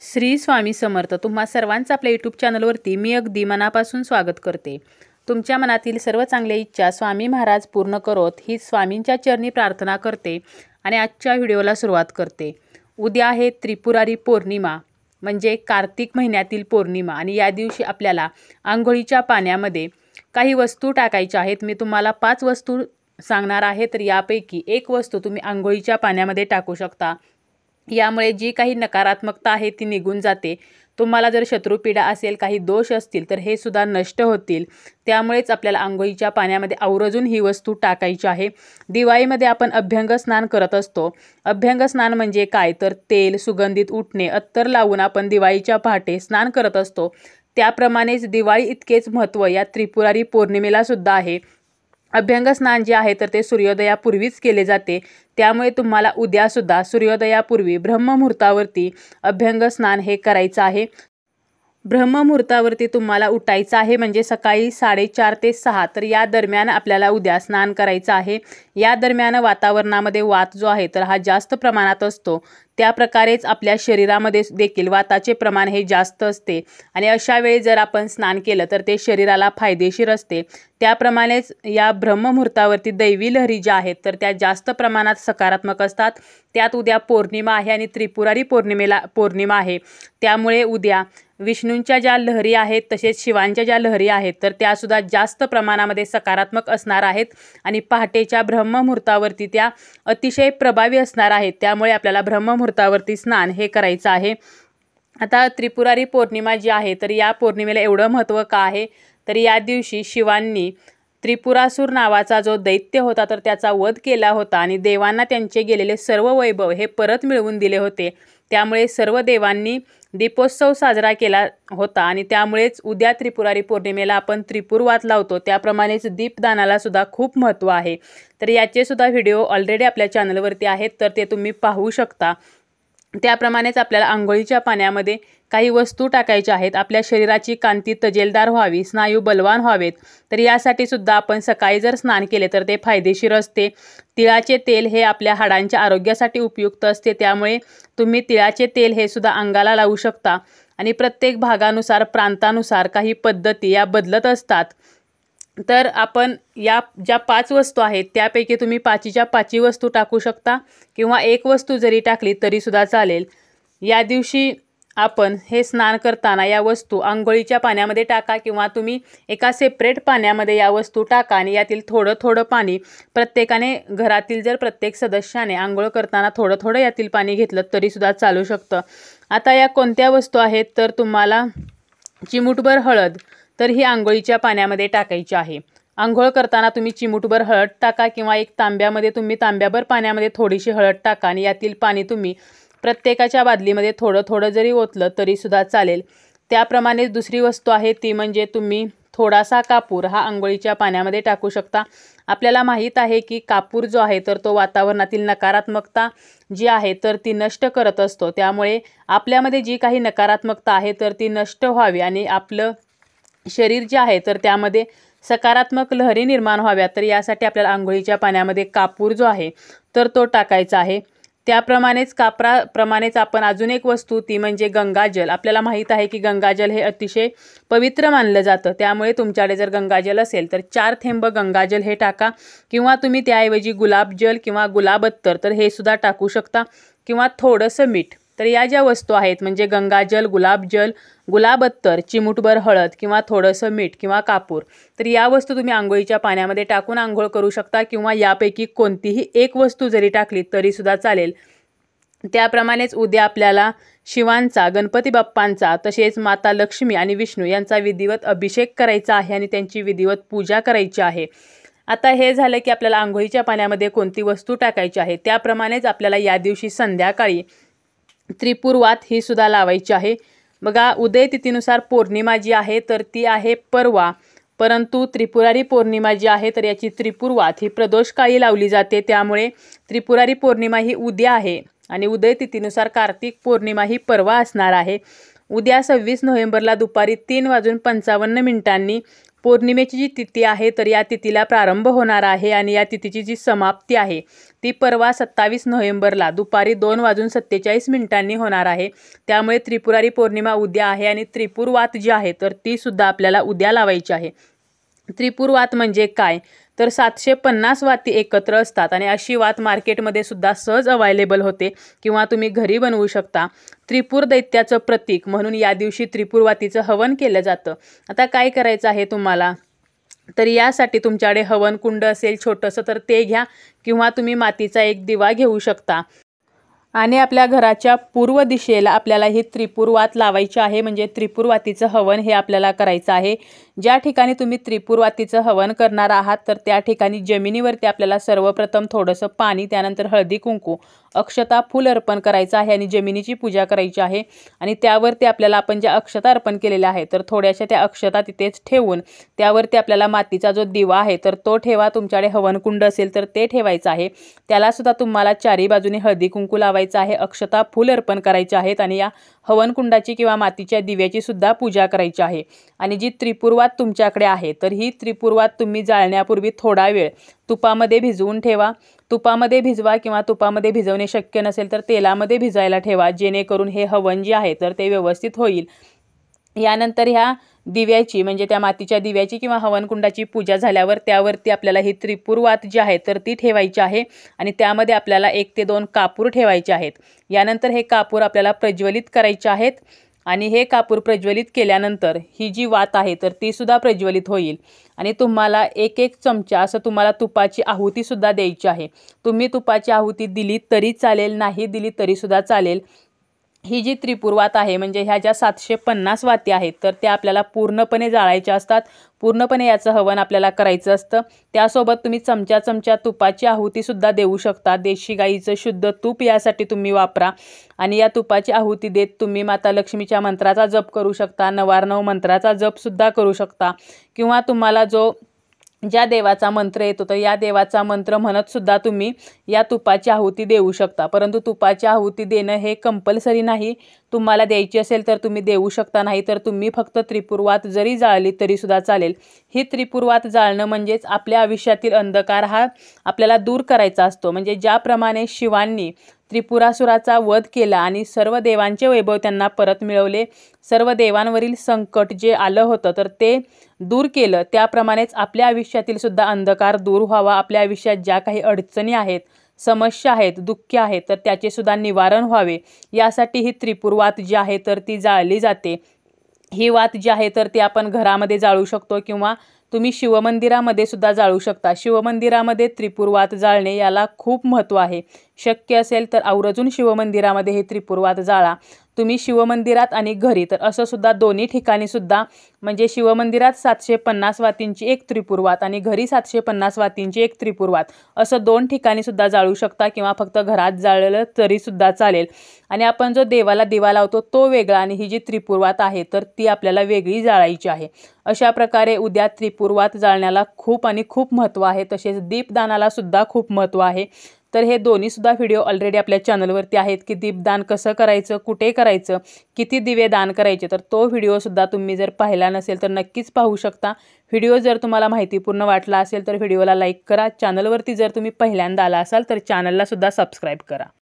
श्री स्वामी समर्थ तुम्हा सर्वांचं आपल्या यूट्यूब चॅनलवरती मी अगदी मनापासून स्वागत करते तुमच्या मनातील सर्व चांगल्या इच्छा स्वामी महाराज पूर्ण करोत ही स्वामींच्या चरणी प्रार्थना करते आणि आजच्या व्हिडिओला सुरुवात करते उद्या आहे त्रिपुरारी पौर्णिमा म्हणजे कार्तिक महिन्यातील पौर्णिमा आणि या दिवशी आपल्याला आंघोळीच्या पाण्यामध्ये काही वस्तू टाकायच्या आहेत मी तुम्हाला पाच वस्तू सांगणार आहे तर यापैकी एक वस्तू तुम्ही आंघोळीच्या पाण्यामध्ये टाकू शकता यामुळे जी काही नकारात्मकता आहे ती निघून जाते तुम्हाला जर शत्रुपीडा असेल काही दोष असतील तर हे सुद्धा नष्ट होतील त्यामुळेच आपल्याला आंघोळीच्या पाण्यामध्ये आवरजून ही वस्तू टाकायची आहे दिवाळीमध्ये आपण अभ्यंग स्नान करत असतो अभ्यंग स्नान म्हणजे काय तर तेल सुगंधित उठणे अत्तर लावून आपण दिवाळीच्या पहाटे स्नान करत असतो त्याप्रमाणेच दिवाळी इतकेच महत्त्व या त्रिपुरारी पौर्णिमेला सुद्धा आहे अभ्यंग स्नान जे आहे तर ते सूर्योदयापूर्वीच केले जाते त्यामुळे तुम्हाला उद्यासुद्धा सूर्योदयापूर्वी ब्रह्ममुहूर्तावरती अभ्यंग स्नान हे करायचं आहे ब्रह्ममुहूर्तावरती तुम्हाला उठायचं आहे म्हणजे सकाळी साडेचार ते सहा तर या दरम्यान आपल्याला उद्या स्नान करायचं आहे या दरम्यान वातावरणामध्ये वात जो आहे तर हा जास्त प्रमाणात असतो त्या प्रकारेच आपल्या शरीरामध्ये देखील वाताचे प्रमाण हे जास्त असते आणि अशा वेळी जर आपण स्नान केलं तर ते शरीराला फायदेशीर असते त्याप्रमाणेच या ब्रह्ममुहूर्तावरती दैवी लहरी ज्या आहेत तर त्या जास्त प्रमाणात सकारात्मक असतात त्यात उद्या पौर्णिमा आहे आणि त्रिपुरारी पौर्णिमेला पौर्णिमा आहे त्यामुळे उद्या विष्णूंच्या ज्या लहरी आहेत तसेच शिवांच्या ज्या लहरी आहेत तर त्यासुद्धा जास्त प्रमाणामध्ये सकारात्मक असणार आहेत आणि पहाटेच्या ब्रह्ममुहूर्तावरती त्या अतिशय प्रभावी असणार आहेत त्यामुळे आपल्याला ब्रह्ममुहूर्तावरती स्नान हे करायचं आहे आता त्रिपुरारी पौर्णिमा जी आहे तर या पौर्णिमेला एवढं महत्त्व का आहे तर या दिवशी शिवांनी त्रिपुरासूर नावाचा जो दैत्य होता तर त्याचा वध केला होता आणि देवांना त्यांचे गेलेले सर्व वैभव हे परत मिळवून दिले होते त्यामुळे सर्व देवांनी दीपोत्सव साजरा केला होता आणि त्यामुळेच उद्या त्रिपुरारी पौर्णिमेला आपण त्रिपुरवात लावतो त्याप्रमाणेच दीपदानाला सुद्धा खूप महत्त्व आहे तर याचे सुद्धा व्हिडिओ ऑलरेडी आपल्या चॅनलवरती आहेत तर ते तुम्ही पाहू शकता त्याप्रमाणेच आपल्याला आंघोळीच्या पाण्यामध्ये काही वस्तू टाकायच्या आहेत आपल्या शरीराची कांती तजेलदार व्हावी स्नायू बलवान व्हावेत तर यासाठी सुद्धा आपण सकाळी जर स्नान केले तर ते फायदेशीर असते तिळाचे तेल हे आपल्या हाडांच्या आरोग्यासाठी उपयुक्त असते त्यामुळे तुम्ही तिळाचे तेल हे सुद्धा अंगाला लावू शकता आणि प्रत्येक भागानुसार प्रांतानुसार काही पद्धती या बदलत असतात तर आपण या ज्या पाच वस्तू आहेत त्यापैकी तुम्ही पाचीच्या पाचवी वस्तू टाकू शकता किंवा एक वस्तू जरी टाकली तरीसुद्धा चालेल या दिवशी आपण हे स्नान करताना या वस्तू आंघोळीच्या पाण्यामध्ये टाका किंवा तुम्ही एका सेपरेट पाण्यामध्ये या वस्तू टाका आणि यातील थोडं थोडं पाणी प्रत्येकाने घरातील जर प्रत्येक सदस्याने आंघोळ करताना थोडं थोडं यातील पाणी घेतलं तरीसुद्धा चालू शकतं आता या कोणत्या वस्तू आहेत तर तुम्हाला चिमूटभर हळद तर ही आंघोळीच्या पाण्यामध्ये टाकायची आहे आंघोळ करताना तुम्ही चिमूटभर हळद टाका किंवा एक तांब्यामध्ये तुम्ही तांब्याभर पाण्यामध्ये थोडीशी हळद टाका आणि यातील पाणी तुम्ही प्रत्येकाच्या बादलीमध्ये थोडं थोडं जरी ओतलं तरीसुद्धा चालेल त्याप्रमाणेच दुसरी वस्तू आहे ती म्हणजे तुम्ही थोडासा कापूर हा आंघोळीच्या पाण्यामध्ये टाकू शकता आपल्याला माहीत आहे की कापूर जो आहे तर तो वातावरणातील नकारात्मकता जी आहे तर ती नष्ट करत असतो त्यामुळे आपल्यामध्ये जी काही नकारात्मकता आहे तर ती नष्ट व्हावी आणि आपलं शरीर जे आहे तर त्यामध्ये सकारात्मक लहरी निर्माण व्हाव्या तर यासाठी आपल्याला आंघोळीच्या पाण्यामध्ये कापूर जो आहे तर तो टाकायचा आहे त्याप्रमाणेच कापराप्रमाणेच आपण अजून एक वस्तू ती म्हणजे गंगाजल आपल्याला माहीत आहे की गंगाजल हे अतिशय पवित्र मानलं जातं त्यामुळे तुमच्याकडे जर गंगाजल असेल तर चार थेंब गंगाजल हे टाका किंवा तुम्ही त्याऐवजी गुलाबजल किंवा गुलाबत्तर तर हे सुद्धा टाकू शकता किंवा थोडंसं मीठ तर या ज्या वस्तू आहेत म्हणजे गंगाजल गुलाबजल गुलाबत्तर चिमुटभर चिमूटभर हळद किंवा थोडंसं मीठ किंवा कापूर तर या वस्तू तुम्ही आंघोळीच्या पाण्यामध्ये टाकून आंघोळ करू शकता किंवा यापैकी कोणतीही एक वस्तू जरी टाकली तरीसुद्धा चालेल त्याप्रमाणेच उद्या आपल्याला शिवांचा गणपती बाप्पांचा तसेच माता लक्ष्मी आणि विष्णू यांचा विधिवत अभिषेक करायचा आहे आणि त्यांची विधिवत पूजा करायची आहे आता हे झालं की आपल्याला आंघोळीच्या पाण्यामध्ये कोणती वस्तू टाकायची आहे त्याप्रमाणेच आपल्याला या दिवशी संध्याकाळी त्रिपुरवात ही सुद्धा लावायची आहे बघा उदय तिथीनुसार पौर्णिमा जी आहे तर ती आहे परवा परंतु त्रिपुरारी पौर्णिमा जी आहे तर याची त्रिपुरवात ही प्रदोषकाळी लावली जाते त्यामुळे त्रिपुरारी पौर्णिमा ही उद्या आहे आणि उदय तिथीनुसार कार्तिक पौर्णिमा ही परवा असणार आहे उद्या सव्वीस नोव्हेंबरला दुपारी तीन वाजून पंचावन्न मिनिटांनी पौर्णिमेची जी तिथी आहे तर या तिथीला प्रारंभ होणार आहे आणि या तिथीची जी समाप्ती आहे ती परवा सत्तावीस नोव्हेंबरला दुपारी दोन वाजून सत्तेचाळीस मिनिटांनी होणार आहे त्यामुळे त्रिपुरारी पौर्णिमा उद्या आहे आणि त्रिपुरवात जी आहे तर तीसुद्धा आपल्याला उद्या लावायची आहे वात म्हणजे काय तर सातशे पन्नास वाती एकत्र असतात आणि अशी वात मार्केटमध्ये सुद्धा सहज अवायलेबल होते किंवा तुम्ही घरी बनवू शकता त्रिपूर दैत्याचं प्रतीक म्हणून या दिवशी वातीचं हवन केलं जातं आता काय करायचं आहे तुम्हाला तर यासाठी तुमच्याकडे हवन कुंड असेल छोटंसं तर ते घ्या किंवा तुम्ही मातीचा एक दिवा घेऊ शकता आणि आपल्या घराच्या पूर्व दिशेला आपल्याला ही वात लावायची आहे म्हणजे वातीचं हवन हे आपल्याला करायचं आहे ज्या ठिकाणी तुम्ही त्रिपुरवातीचं हवन करणार आहात तर त्या ठिकाणी जमिनीवरती आपल्याला सर्वप्रथम थोडंसं पाणी त्यानंतर हळदी कुंकू अक्षता फुल अर्पण करायचं आहे आणि जमिनीची पूजा करायची आहे आणि त्यावरती आपल्याला आपण ज्या अक्षता अर्पण केलेल्या आहे तर थोड्याशा त्या अक्षता तिथेच ठेवून त्यावरती आपल्याला मातीचा जो दिवा आहे तर तो ठेवा तुमच्याकडे हवनकुंड असेल तर ते ठेवायचं आहे त्यालासुद्धा तुम्हाला चारी बाजूने हळदी कुंकू लावायचं आहे अक्षता फुल अर्पण करायचे आहेत आणि या हवनकुंडाची किंवा मातीच्या दिव्याची सुद्धा पूजा करायची आहे आणि जी त्रिपुरवा तुमच्याकडे आहे तर ही त्रिपुरवात तुम्ही जाळण्यापूर्वी थोडा वेळ तुपामध्ये भिजवून ठेवा तुपामध्ये भिजवा किंवा तुपामध्ये भिजवणे शक्य नसेल तर तेलामध्ये भिजायला ठेवा जेणेकरून हे हवन जे आहे तर ते व्यवस्थित होईल यानंतर ह्या दिव्याची म्हणजे त्या मातीच्या दिव्याची किंवा हवनकुंडाची पूजा झाल्यावर त्यावरती आपल्याला ही त्रिपुरवात जी आहे तर ती ठेवायची आहे आणि त्यामध्ये आपल्याला एक ते दोन कापूर ठेवायचे आहेत यानंतर हे कापूर आपल्याला प्रज्वलित करायचे आहेत आणि हे कापूर प्रज्वलित केल्यानंतर ही जी वात आहे तर तीसुद्धा प्रज्वलित होईल आणि तुम्हाला एक एक चमचा असं तुम्हाला तुपाची आहुतीसुद्धा द्यायची आहे तुम्ही तुपाची आहुती दिली तरी चालेल नाही दिली तरीसुद्धा चालेल ही जी त्रिपुरवात आहे म्हणजे ह्या ज्या सातशे पन्नास वाती आहेत तर त्या आपल्याला पूर्णपणे जाळायच्या असतात पूर्णपणे याचं हवन आपल्याला करायचं असतं त्यासोबत तुम्ही चमच्या चमच्या तुपाची आहुतीसुद्धा देऊ शकता देशी गाईचं शुद्ध तूप यासाठी तुम्ही वापरा आणि या तुपाची आहुती देत तुम्ही माता लक्ष्मीच्या मंत्राचा जप करू शकता नवारनव मंत्राचा जपसुद्धा करू शकता किंवा तुम्हाला जो ज्या देवाचा मंत्र येतो तर या देवाचा मंत्र म्हणतसुद्धा तुम्ही या तुपाची आहुती देऊ शकता परंतु तुपाची आहुती देणं हे कंपल्सरी नाही तुम्हाला द्यायची असेल तर तुम्ही देऊ शकता नाही तर तुम्ही फक्त त्रिपुरवात जरी जाळली तरीसुद्धा चालेल ही त्रिपुरवात जाळणं म्हणजेच आपल्या आयुष्यातील अंधकार हा आपल्याला दूर करायचा असतो म्हणजे ज्याप्रमाणे शिवांनी त्रिपुरासुराचा वध केला आणि सर्व देवांचे वैभव त्यांना परत मिळवले सर्व देवांवरील संकट जे आलं होतं तर ते दूर केलं त्याप्रमाणेच आपल्या आयुष्यातील सुद्धा अंधकार दूर व्हावा आपल्या आयुष्यात ज्या काही अडचणी आहेत समस्या आहेत दुःख आहेत तर त्याचे सुद्धा निवारण व्हावे यासाठी ही त्रिपुरवात जी आहे तर ती जाळली जाते ही वात जी आहे तर ती आपण घरामध्ये जाळू शकतो किंवा तुम्ही शिवमंदिरामध्ये सुद्धा जाळू शकता शिवमंदिरामध्ये त्रिपुरवात जाळणे याला खूप महत्त्व आहे शक्य असेल तर आवर्जून शिवमंदिरामध्ये हे त्रिपुरवात जाळा तुम्ही शिवमंदिरात आणि घरी तर असं सुद्धा दोन्ही ठिकाणी सुद्धा म्हणजे शिवमंदिरात सातशे पन्नास वातींची एक त्रिपुरवात आणि घरी सातशे पन्नास वातींची एक त्रिपुरवात असं दोन ठिकाणी सुद्धा जाळू शकता किंवा फक्त घरात जाळलं तरीसुद्धा चालेल आणि आपण जो देवाला दिवा लावतो तो वेगळा आणि ही जी त्रिपुरवात आहे तर ती आपल्याला वेगळी जाळायची आहे अशा प्रकारे उद्या त्रिपुरवात जाळण्याला खूप आणि खूप महत्त्व आहे तसेच दीपदानाला सुद्धा खूप महत्त्व आहे तर हे दोन्हीसुद्धा व्हिडिओ ऑलरेडी आपल्या चॅनलवरती आहेत की दीपदान कसं करायचं कुठे करायचं किती दिवे दान करायचे तर तो व्हिडिओसुद्धा तुम्ही जर पाहिला नसेल तर नक्कीच पाहू शकता व्हिडिओ जर तुम्हाला माहितीपूर्ण वाटला असेल तर व्हिडिओला लाईक करा चॅनलवरती जर तुम्ही पहिल्यांदा आला असाल तर चॅनललासुद्धा सबस्क्राईब करा